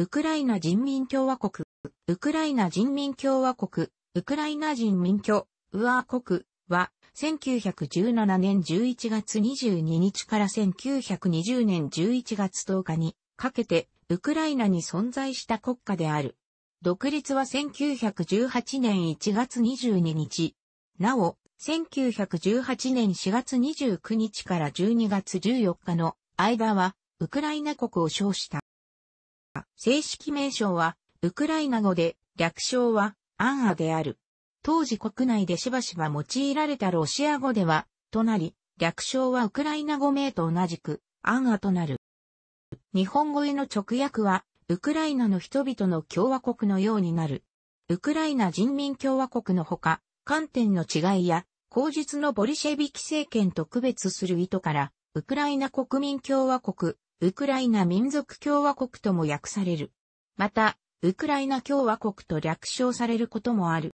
ウクライナ人民共和国、ウクライナ人民共和国、ウクライナ人民共和国は、1917年11月22日から1920年11月10日にかけて、ウクライナに存在した国家である。独立は1918年1月22日。なお、1918年4月29日から12月14日の間は、ウクライナ国を称した。正式名称は、ウクライナ語で、略称は、アンアである。当時国内でしばしば用いられたロシア語では、となり、略称はウクライナ語名と同じく、アンアとなる。日本語への直訳は、ウクライナの人々の共和国のようになる。ウクライナ人民共和国のほか、観点の違いや、口述のボリシェビキ政権と区別する意図から、ウクライナ国民共和国、ウクライナ民族共和国とも訳される。また、ウクライナ共和国と略称されることもある。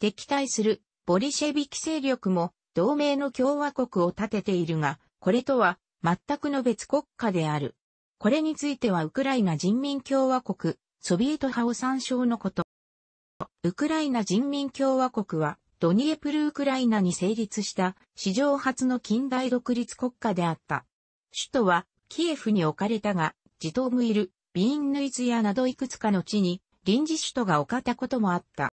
敵対するボリシェビキ勢力も同盟の共和国を立てているが、これとは全くの別国家である。これについてはウクライナ人民共和国、ソビエト派を参照のこと。ウクライナ人民共和国はドニエプルウクライナに成立した史上初の近代独立国家であった。首都はキエフに置かれたが、ジトームイル、ビーンヌイズヤなどいくつかの地に臨時首都が置かれたこともあった。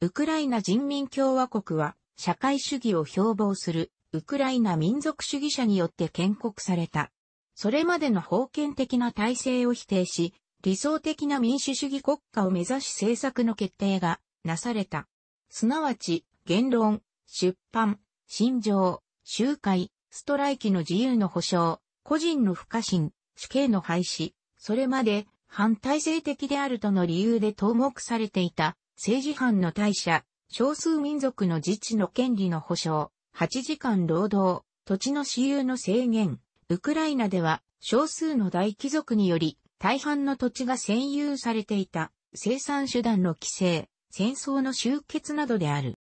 ウクライナ人民共和国は社会主義を標榜するウクライナ民族主義者によって建国された。それまでの封建的な体制を否定し、理想的な民主主義国家を目指し政策の決定がなされた。すなわち、言論、出版、信条、集会、ストライキの自由の保障、個人の不可侵、死刑の廃止、それまで反体制的であるとの理由で投獄されていた政治犯の退社、少数民族の自治の権利の保障、8時間労働、土地の私有の制限、ウクライナでは少数の大貴族により大半の土地が占有されていた生産手段の規制、戦争の終結などである。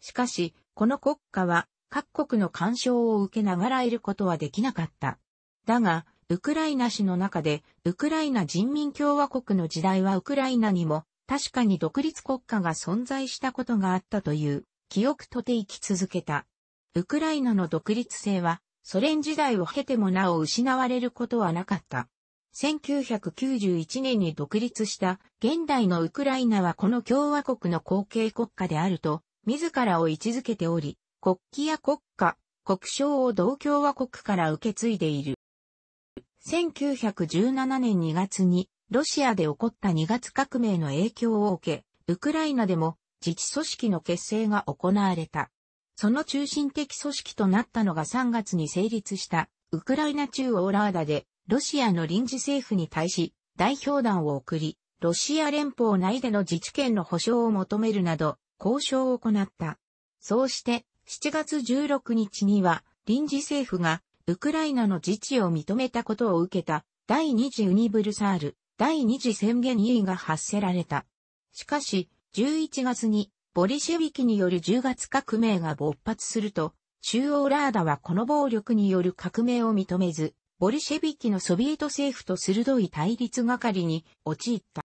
しかし、この国家は各国の干渉を受けながら得ることはできなかった。だが、ウクライナ史の中で、ウクライナ人民共和国の時代はウクライナにも、確かに独立国家が存在したことがあったという、記憶とて生き続けた。ウクライナの独立性は、ソ連時代を経てもなお失われることはなかった。1991年に独立した現代のウクライナはこの共和国の後継国家であると自らを位置づけており、国旗や国家、国章を同共和国から受け継いでいる。1917年2月にロシアで起こった2月革命の影響を受け、ウクライナでも自治組織の結成が行われた。その中心的組織となったのが3月に成立したウクライナ中央ラーダでロシアの臨時政府に対し代表団を送り、ロシア連邦内での自治権の保障を求めるなど交渉を行った。そうして7月16日には臨時政府がウクライナの自治を認めたことを受けた第二次ユニブルサール、第二次宣言委員が発せられた。しかし、11月にボリシェビキによる10月革命が勃発すると、中央ラーダはこの暴力による革命を認めず、ボリシェビキのソビエト政府と鋭い対立がかりに陥った。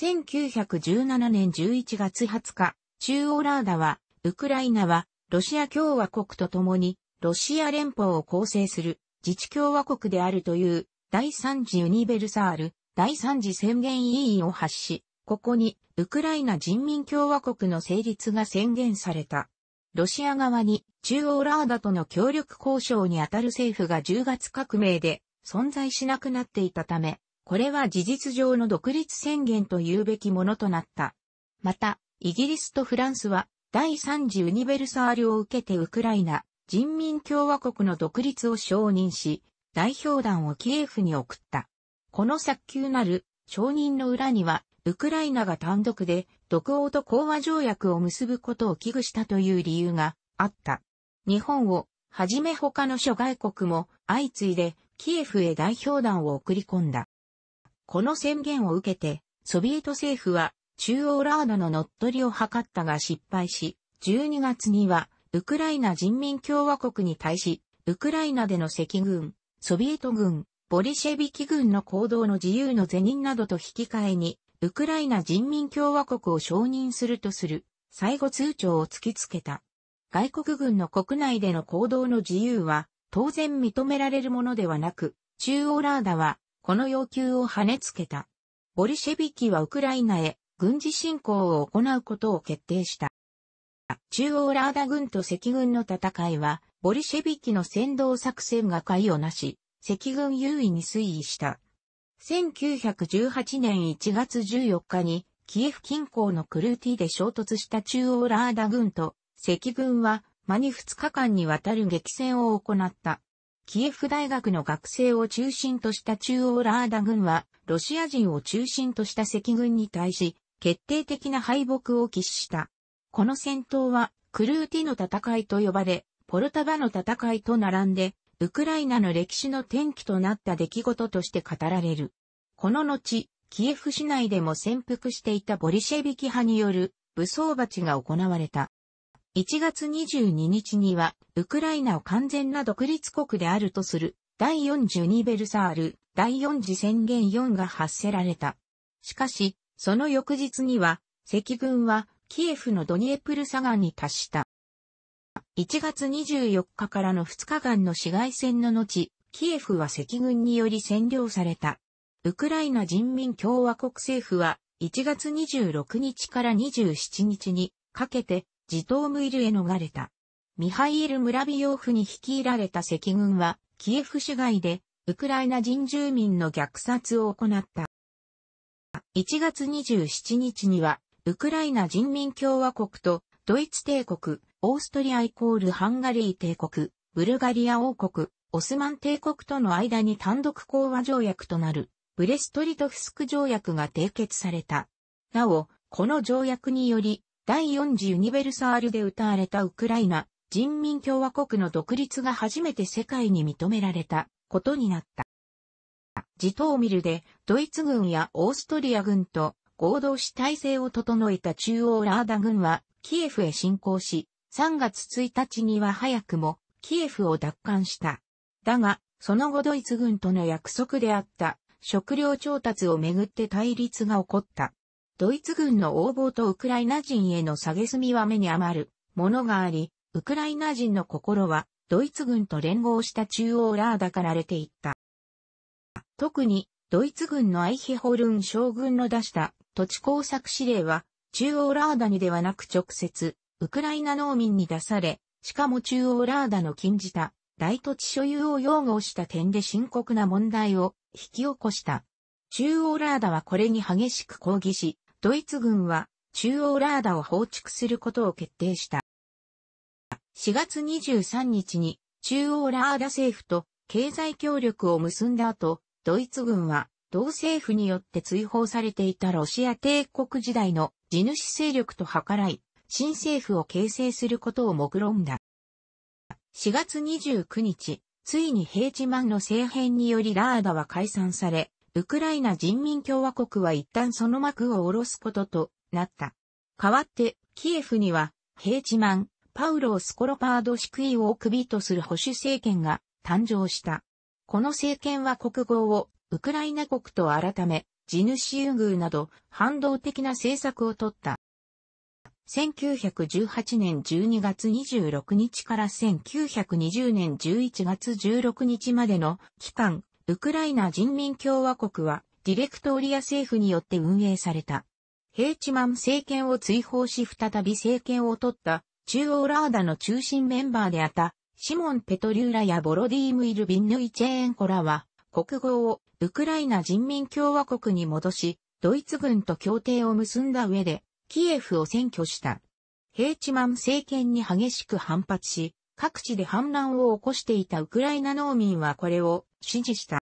1917年11月20日、中央ラーダは、ウクライナはロシア共和国と共にロシア連邦を構成する自治共和国であるという第3次ユニベルサール第3次宣言委員を発し、ここにウクライナ人民共和国の成立が宣言された。ロシア側に中央ラーダとの協力交渉にあたる政府が10月革命で存在しなくなっていたため、これは事実上の独立宣言と言うべきものとなった。また、イギリスとフランスは第3次ユニベルサールを受けてウクライナ、人民共和国の独立を承認し、代表団をキエフに送った。この早急なる承認の裏には、ウクライナが単独で独王と講和条約を結ぶことを危惧したという理由があった。日本をはじめ他の諸外国も相次いでキエフへ代表団を送り込んだ。この宣言を受けて、ソビエト政府は中央ラードの乗っ取りを図ったが失敗し、12月にはウクライナ人民共和国に対し、ウクライナでの赤軍、ソビエト軍、ボリシェビキ軍の行動の自由の是認などと引き換えに、ウクライナ人民共和国を承認するとする、最後通帳を突きつけた。外国軍の国内での行動の自由は、当然認められるものではなく、中央ラーダは、この要求を跳ねつけた。ボリシェビキはウクライナへ軍事侵攻を行うことを決定した。中央ラーダ軍と赤軍の戦いは、ボリシェビキの先導作戦が解をなし、赤軍優位に推移した。1918年1月14日に、キエフ近郊のクルーティで衝突した中央ラーダ軍と赤軍は、間に2日間にわたる激戦を行った。キエフ大学の学生を中心とした中央ラーダ軍は、ロシア人を中心とした赤軍に対し、決定的な敗北を喫した。この戦闘は、クルーティの戦いと呼ばれ、ポルタバの戦いと並んで、ウクライナの歴史の転機となった出来事として語られる。この後、キエフ市内でも潜伏していたボリシェビキ派による武装罰が行われた。1月22日には、ウクライナを完全な独立国であるとする第42ベルサール第4次宣言4が発せられた。しかし、その翌日には、赤軍はキエフのドニエプル砂岩に達した。1月24日からの2日間の市街戦の後、キエフは赤軍により占領された。ウクライナ人民共和国政府は1月26日から27日にかけて自ームイルへ逃れた。ミハイエル・ムラビヨーフに率いられた赤軍はキエフ市街でウクライナ人住民の虐殺を行った。1月27日にはウクライナ人民共和国とドイツ帝国、オーストリアイコールハンガリー帝国、ブルガリア王国、オスマン帝国との間に単独講和条約となるブレストリトフスク条約が締結された。なお、この条約により、第四次ユニベルサールで歌われたウクライナ人民共和国の独立が初めて世界に認められたことになった。ジトーミルでドイツ軍やオーストリア軍と合同し体制を整えた中央ラーダ軍は、キエフへ侵攻し、3月1日には早くも、キエフを奪還した。だが、その後ドイツ軍との約束であった、食料調達をめぐって対立が起こった。ドイツ軍の横暴とウクライナ人への下蔑みは目に余るものがあり、ウクライナ人の心はドイツ軍と連合した中央ラーダかられていった。特にドイツ軍のアイヒホルン将軍の出した土地工作指令は、中央ラーダにではなく直接、ウクライナ農民に出され、しかも中央ラーダの禁じた、大土地所有を擁護した点で深刻な問題を引き起こした。中央ラーダはこれに激しく抗議し、ドイツ軍は中央ラーダを放逐することを決定した。4月23日に中央ラーダ政府と経済協力を結んだ後、ドイツ軍は同政府によって追放されていたロシア帝国時代の地主勢力と計らい、新政府を形成することを目論んだ。4月29日、ついにヘ地チマンの政変によりラーダは解散され、ウクライナ人民共和国は一旦その幕を下ろすこととなった。代わって、キエフには、ヘ地チマン、パウロスコロパード・シクイを首とする保守政権が誕生した。この政権は国号をウクライナ国と改め、地主優遇など、反動的な政策をとった。1918年12月26日から1920年11月16日までの期間、ウクライナ人民共和国はディレクトリア政府によって運営された。ヘイチマン政権を追放し再び政権を取った中央ラーダの中心メンバーであったシモン・ペトリューラやボロディームイル・ビンヌイチェーンコラは国号をウクライナ人民共和国に戻し、ドイツ軍と協定を結んだ上で、キエフを占拠した。ヘイチマン政権に激しく反発し、各地で反乱を起こしていたウクライナ農民はこれを支持した。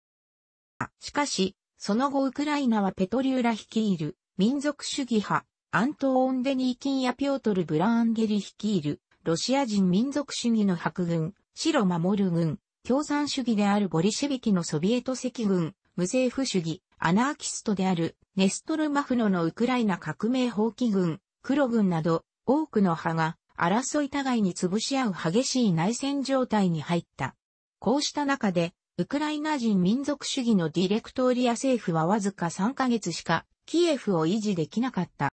しかし、その後ウクライナはペトリューラ率いる民族主義派、アントオン・デニーキンやピョートル・ブラーンゲリ率いるロシア人民族主義の白軍、白守る軍、共産主義であるボリシェビキのソビエト赤軍、無政府主義、アナーキストであるネストル・マフノのウクライナ革命放棄軍、黒軍など多くの派が争い互いに潰し合う激しい内戦状態に入った。こうした中で、ウクライナ人民族主義のディレクトリア政府はわずか3ヶ月しかキエフを維持できなかった。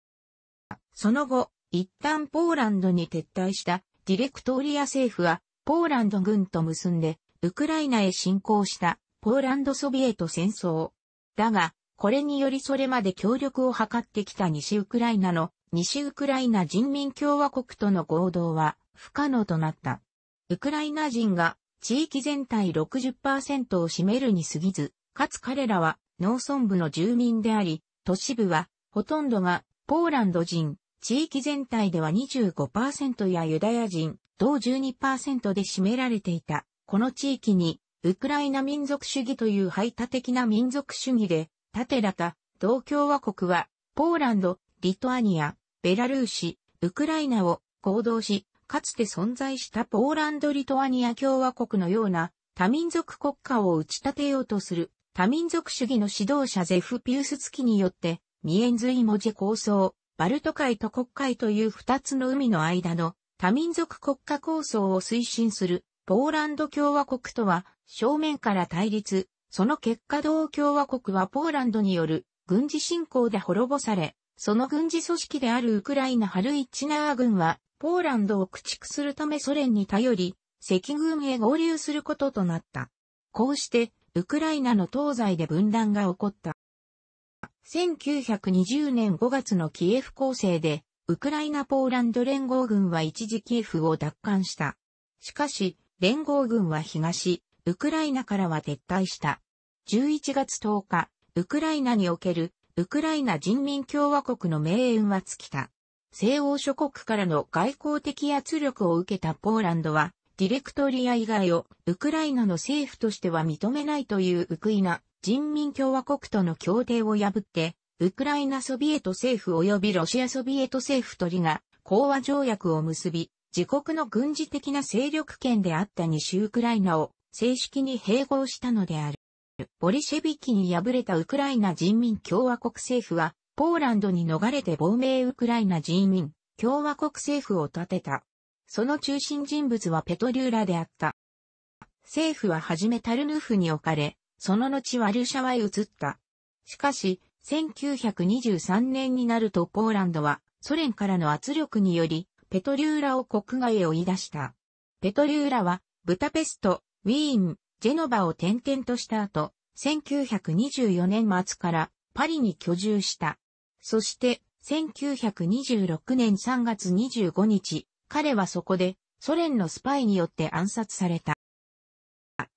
その後、一旦ポーランドに撤退したディレクトリア政府はポーランド軍と結んでウクライナへ侵攻したポーランドソビエト戦争。だが、これによりそれまで協力を図ってきた西ウクライナの西ウクライナ人民共和国との合同は不可能となった。ウクライナ人が地域全体60%を占めるに過ぎず、かつ彼らは農村部の住民であり、都市部はほとんどがポーランド人、地域全体では25%やユダヤ人、同12%で占められていた。この地域に、ウクライナ民族主義という排他的な民族主義で、タらラた、同共和国は、ポーランド、リトアニア、ベラルーシ、ウクライナを合同し、かつて存在したポーランド・リトアニア共和国のような多民族国家を打ち立てようとする多民族主義の指導者ゼフ・ピウス付きによって、ミエンズイ文字構想、バルト海と国海という二つの海の間の多民族国家構想を推進するポーランド共和国とは正面から対立、その結果同共和国はポーランドによる軍事侵攻で滅ぼされ、その軍事組織であるウクライナハルイチナー軍は、ポーランドを駆逐するためソ連に頼り、赤軍へ合流することとなった。こうして、ウクライナの東西で分断が起こった。1920年5月のキエフ攻勢で、ウクライナ・ポーランド連合軍は一時キエフを奪還した。しかし、連合軍は東、ウクライナからは撤退した。11月10日、ウクライナにおけるウクライナ人民共和国の命運は尽きた。西欧諸国からの外交的圧力を受けたポーランドは、ディレクトリア以外をウクライナの政府としては認めないというウクイナ人民共和国との協定を破って、ウクライナソビエト政府及びロシアソビエト政府とリが講和条約を結び、自国の軍事的な勢力圏であった西ウクライナを正式に併合したのである。ボリシェビキに敗れたウクライナ人民共和国政府は、ポーランドに逃れて亡命ウクライナ人民共和国政府を立てた。その中心人物はペトリューラであった。政府ははじめタルヌフに置かれ、その後ワルシャワへ移った。しかし、1923年になるとポーランドはソ連からの圧力によりペトリューラを国外へ追い出した。ペトリューラは、ブタペスト、ウィーン、ジェノバを転々とした後、1924年末からパリに居住した。そして、1926年3月25日、彼はそこでソ連のスパイによって暗殺された。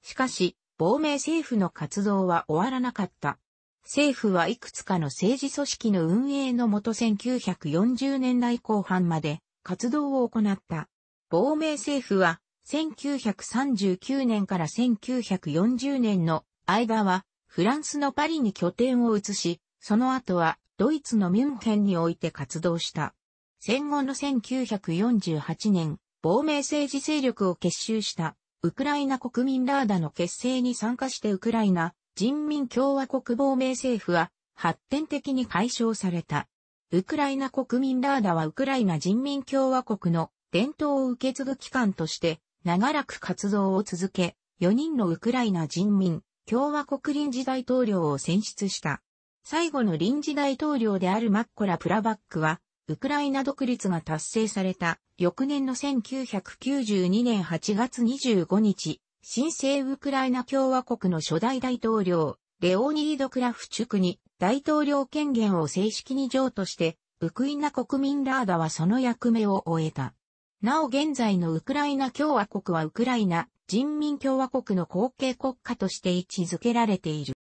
しかし、亡命政府の活動は終わらなかった。政府はいくつかの政治組織の運営のもと1940年代後半まで活動を行った。亡命政府は、1939年から1940年の間は、フランスのパリに拠点を移し、その後は、ドイツのミュンヘンにおいて活動した。戦後の1948年、亡命政治勢力を結集した、ウクライナ国民ラーダの結成に参加してウクライナ人民共和国亡命政府は発展的に解消された。ウクライナ国民ラーダはウクライナ人民共和国の伝統を受け継ぐ機関として、長らく活動を続け、4人のウクライナ人民、共和国臨時大統領を選出した。最後の臨時大統領であるマッコラ・プラバックは、ウクライナ独立が達成された翌年の1992年8月25日、新生ウクライナ共和国の初代大統領、レオニード・クラフチュクに大統領権限を正式に譲渡して、ウクイナ国民ラーダはその役目を終えた。なお現在のウクライナ共和国はウクライナ人民共和国の後継国家として位置づけられている。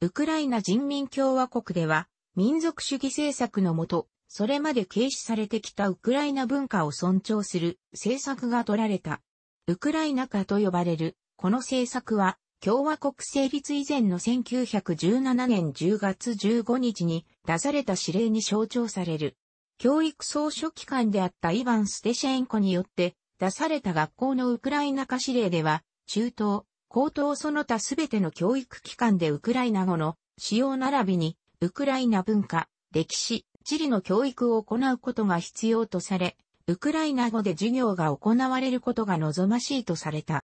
ウクライナ人民共和国では、民族主義政策のもと、それまで軽視されてきたウクライナ文化を尊重する政策が取られた。ウクライナ化と呼ばれる、この政策は、共和国成立以前の1917年10月15日に出された指令に象徴される。教育総書記官であったイヴァン・ステシェンコによって出された学校のウクライナ化指令では、中東、高等その他すべての教育機関でウクライナ語の使用並びに、ウクライナ文化、歴史、地理の教育を行うことが必要とされ、ウクライナ語で授業が行われることが望ましいとされた。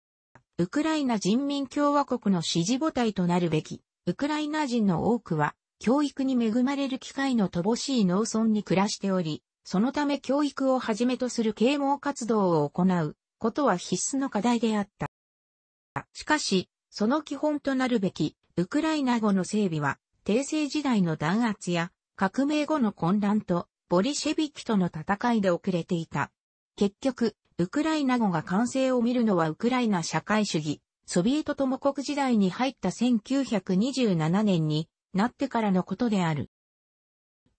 ウクライナ人民共和国の支持母体となるべき、ウクライナ人の多くは、教育に恵まれる機会の乏しい農村に暮らしており、そのため教育をはじめとする啓蒙活動を行うことは必須の課題であった。しかし、その基本となるべき、ウクライナ語の整備は、帝政時代の弾圧や、革命後の混乱と、ボリシェビキとの戦いで遅れていた。結局、ウクライナ語が完成を見るのはウクライナ社会主義、ソビエト共国時代に入った1927年になってからのことである。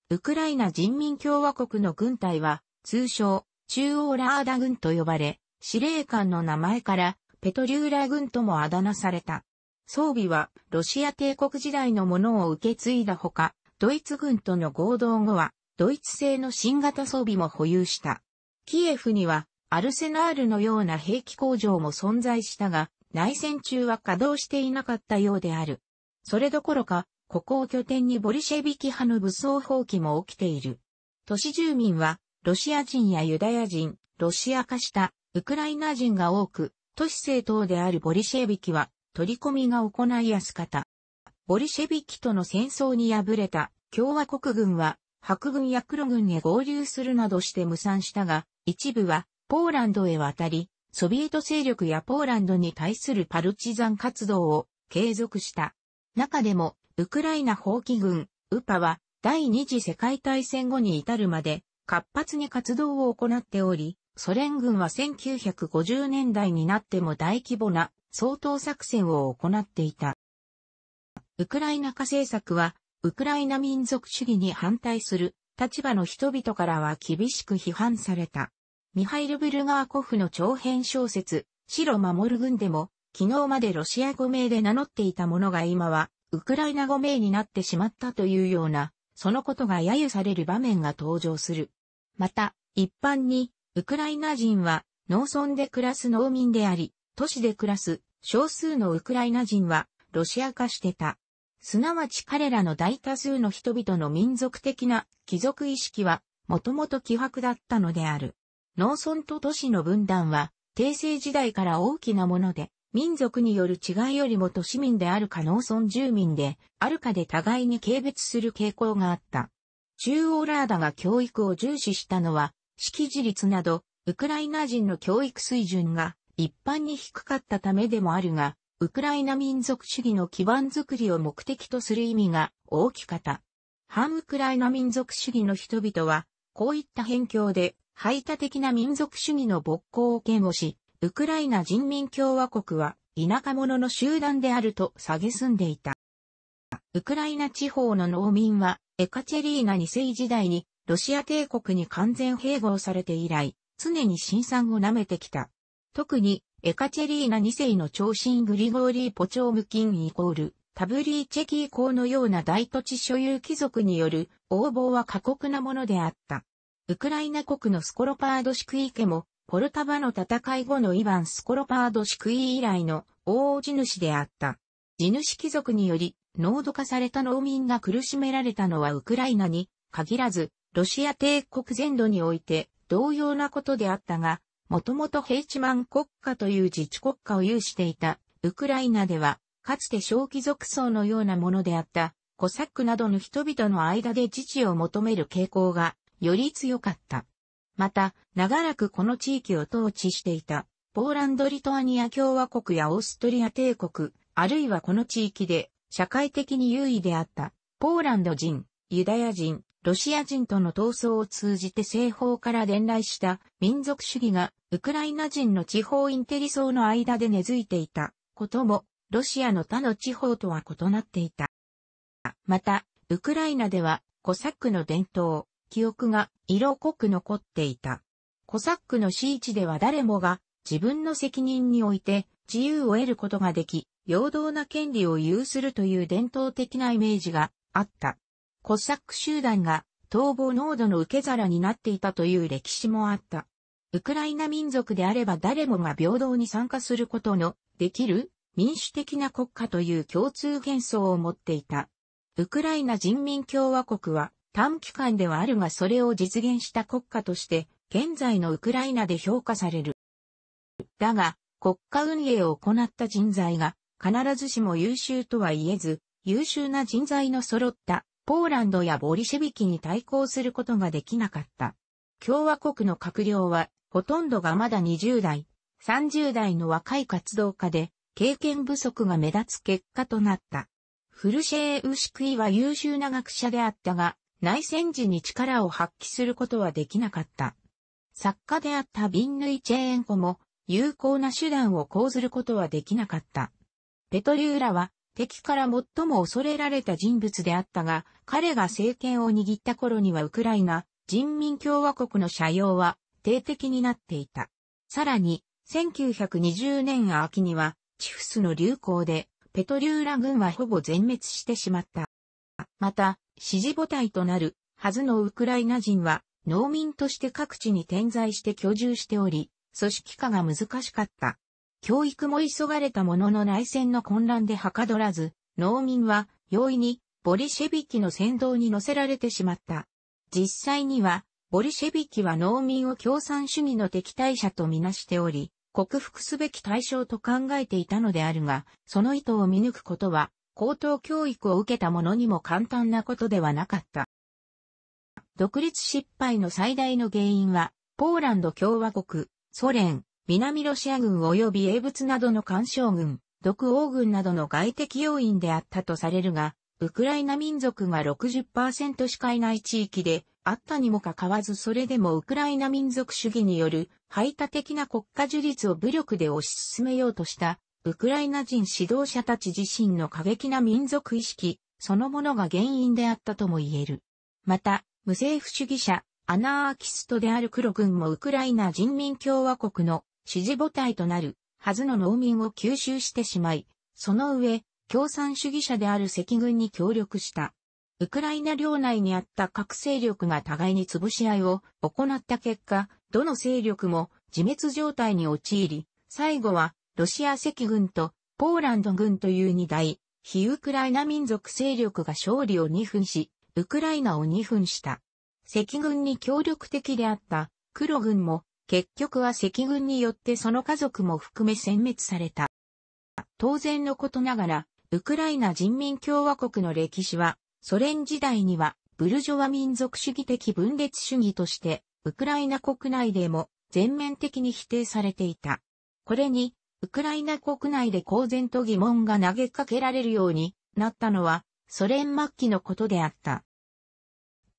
ウクライナ人民共和国の軍隊は、通称、中央ラーダ軍と呼ばれ、司令官の名前から、ペトリューラ軍ともあだ名された。装備は、ロシア帝国時代のものを受け継いだほか、ドイツ軍との合同後は、ドイツ製の新型装備も保有した。キエフには、アルセナールのような兵器工場も存在したが、内戦中は稼働していなかったようである。それどころか、ここを拠点にボリシェビキ派の武装蜂起も起きている。都市住民は、ロシア人やユダヤ人、ロシア化したウクライナ人が多く、都市政党であるボリシェビキは、取り込みが行いやすかった。ボリシェビキとの戦争に敗れた共和国軍は、白軍や黒軍へ合流するなどして無参したが、一部はポーランドへ渡り、ソビエト勢力やポーランドに対するパルチザン活動を継続した。中でも、ウクライナ放棄軍、ウパは、第二次世界大戦後に至るまで、活発に活動を行っており、ソ連軍は1950年代になっても大規模な相当作戦を行っていた。ウクライナ化政策は、ウクライナ民族主義に反対する立場の人々からは厳しく批判された。ミハイル・ブルガーコフの長編小説、白守る軍でも、昨日までロシア語名で名乗っていたものが今は、ウクライナ語名になってしまったというような、そのことが揶揄される場面が登場する。また、一般に、ウクライナ人は、農村で暮らす農民であり、都市で暮らす少数のウクライナ人は、ロシア化してた。すなわち彼らの大多数の人々の民族的な貴族意識は、もともと希薄だったのである。農村と都市の分断は、帝政時代から大きなもので、民族による違いよりも都市民であるか農村住民で、あるかで互いに軽蔑する傾向があった。中央ラーダが教育を重視したのは、識字率など、ウクライナ人の教育水準が一般に低かったためでもあるが、ウクライナ民族主義の基盤づくりを目的とする意味が大きかった。反ウクライナ民族主義の人々は、こういった辺境で排他的な民族主義の勃興を嫌悪し、ウクライナ人民共和国は田舎者の集団であると蔑んでいた。ウクライナ地方の農民はエカチェリーナ2世時代にロシア帝国に完全併合されて以来、常に辛酸を舐めてきた。特にエカチェリーナ2世の長身グリゴーリー・ポチョームキンイコール、タブリーチェキー公のような大土地所有貴族による横暴は過酷なものであった。ウクライナ国のスコロパードシクイ家も、ポルタバの戦い後のイヴァン・スコロパードシクイ以来の大地主であった。地主貴族により、濃度化された農民が苦しめられたのはウクライナに限らず、ロシア帝国全土において同様なことであったが、もともとヘイチマン国家という自治国家を有していたウクライナでは、かつて小貴族層のようなものであったコサックなどの人々の間で自治を求める傾向がより強かった。また、長らくこの地域を統治していた、ポーランド・リトアニア共和国やオーストリア帝国、あるいはこの地域で社会的に優位であった、ポーランド人、ユダヤ人、ロシア人との闘争を通じて西方から伝来した民族主義がウクライナ人の地方インテリ層の間で根付いていたこともロシアの他の地方とは異なっていた。また、ウクライナではコサックの伝統、記憶が色濃く残っていた。コサックの市地では誰もが自分の責任において自由を得ることができ、平等な権利を有するという伝統的なイメージがあった。コサック集団が逃亡濃度の受け皿になっていたという歴史もあった。ウクライナ民族であれば誰もが平等に参加することのできる民主的な国家という共通幻想を持っていた。ウクライナ人民共和国は短期間ではあるがそれを実現した国家として、現在のウクライナで評価される。だが、国家運営を行った人材が、必ずしも優秀とは言えず、優秀な人材の揃った、ポーランドやボリシェビキに対抗することができなかった。共和国の閣僚は、ほとんどがまだ20代、30代の若い活動家で、経験不足が目立つ結果となった。フルシェーウシクイは優秀な学者であったが、内戦時に力を発揮することはできなかった。作家であったビンヌイ・チェーンコも有効な手段を講ずることはできなかった。ペトリューラは敵から最も恐れられた人物であったが、彼が政権を握った頃にはウクライナ人民共和国の社用は定的になっていた。さらに、1920年秋には、チフスの流行で、ペトリューラ軍はほぼ全滅してしまった。また、支持母体となるはずのウクライナ人は農民として各地に点在して居住しており、組織化が難しかった。教育も急がれたものの内戦の混乱ではかどらず、農民は容易にボリシェビキの先導に乗せられてしまった。実際には、ボリシェビキは農民を共産主義の敵対者とみなしており、克服すべき対象と考えていたのであるが、その意図を見抜くことは高等教育を受けた者にも簡単なことではなかった。独立失敗の最大の原因は、ポーランド共和国、ソ連、南ロシア軍及び英仏などの干渉軍、独王軍などの外的要因であったとされるが、ウクライナ民族が60%しかいない地域であったにもかかわずそれでもウクライナ民族主義による排他的な国家樹立を武力で推し進めようとしたウクライナ人指導者たち自身の過激な民族意識、そのものが原因であったとも言える。また、無政府主義者、アナーキストである黒軍もウクライナ人民共和国の支持母体となるはずの農民を吸収してしまい、その上、共産主義者である赤軍に協力した。ウクライナ領内にあった各勢力が互いに潰し合いを行った結果、どの勢力も自滅状態に陥り、最後はロシア赤軍とポーランド軍という二大、非ウクライナ民族勢力が勝利を2分し、ウクライナを2分した。赤軍に協力的であった黒軍も結局は赤軍によってその家族も含め殲滅された。当然のことながら、ウクライナ人民共和国の歴史は、ソ連時代にはブルジョワ民族主義的分裂主義として、ウクライナ国内でも全面的に否定されていた。これに、ウクライナ国内で公然と疑問が投げかけられるようになったのは、ソ連末期のことであった。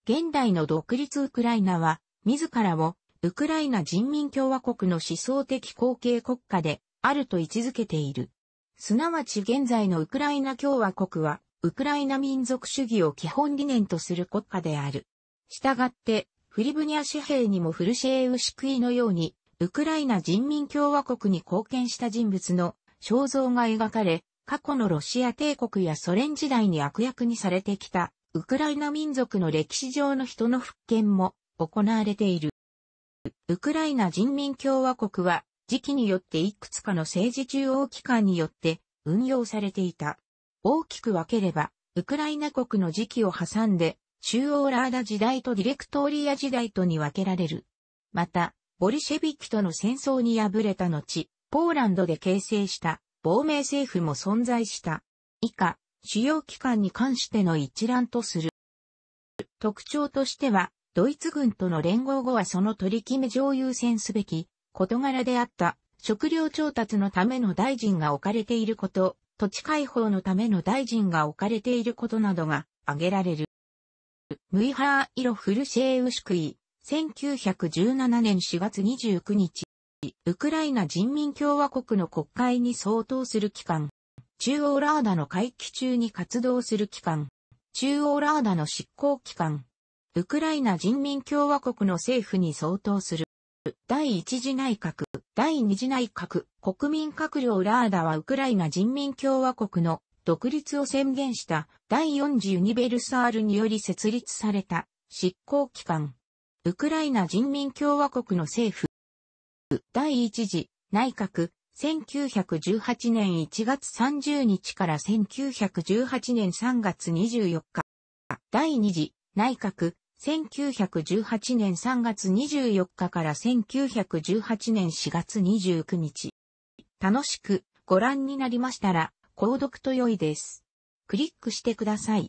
現代の独立ウクライナは、自らをウクライナ人民共和国の思想的後継国家であると位置づけている。すなわち現在のウクライナ共和国は、ウクライナ民族主義を基本理念とする国家である。したがって、フリブニア紙幣にもフルシェーウシクイのように、ウクライナ人民共和国に貢献した人物の肖像が描かれ、過去のロシア帝国やソ連時代に悪役にされてきた、ウクライナ民族の歴史上の人の復権も行われている。ウクライナ人民共和国は、時期によっていくつかの政治中央機関によって運用されていた。大きく分ければ、ウクライナ国の時期を挟んで、中央ラーダ時代とディレクトーリア時代とに分けられる。また、ボリシェビキとの戦争に敗れた後、ポーランドで形成した亡命政府も存在した。以下、主要機関に関しての一覧とする。特徴としては、ドイツ軍との連合後はその取り決め上優先すべき事柄であった食料調達のための大臣が置かれていること、土地解放のための大臣が置かれていることなどが挙げられる。ムイハーイロフルシェーウシクイ、1917年4月29日、ウクライナ人民共和国の国会に相当する機関、中央ラーダの会期中に活動する機関、中央ラーダの執行機関、ウクライナ人民共和国の政府に相当する。第一次内閣、第二次内閣、国民閣僚ラーダはウクライナ人民共和国の独立を宣言した第4ニベルサールにより設立された執行機関。ウクライナ人民共和国の政府。第一次内閣、1918年1月30日から1918年3月24日。第二次内閣、1918年3月24日から1918年4月29日。楽しくご覧になりましたら、購読と良いです。クリックしてください。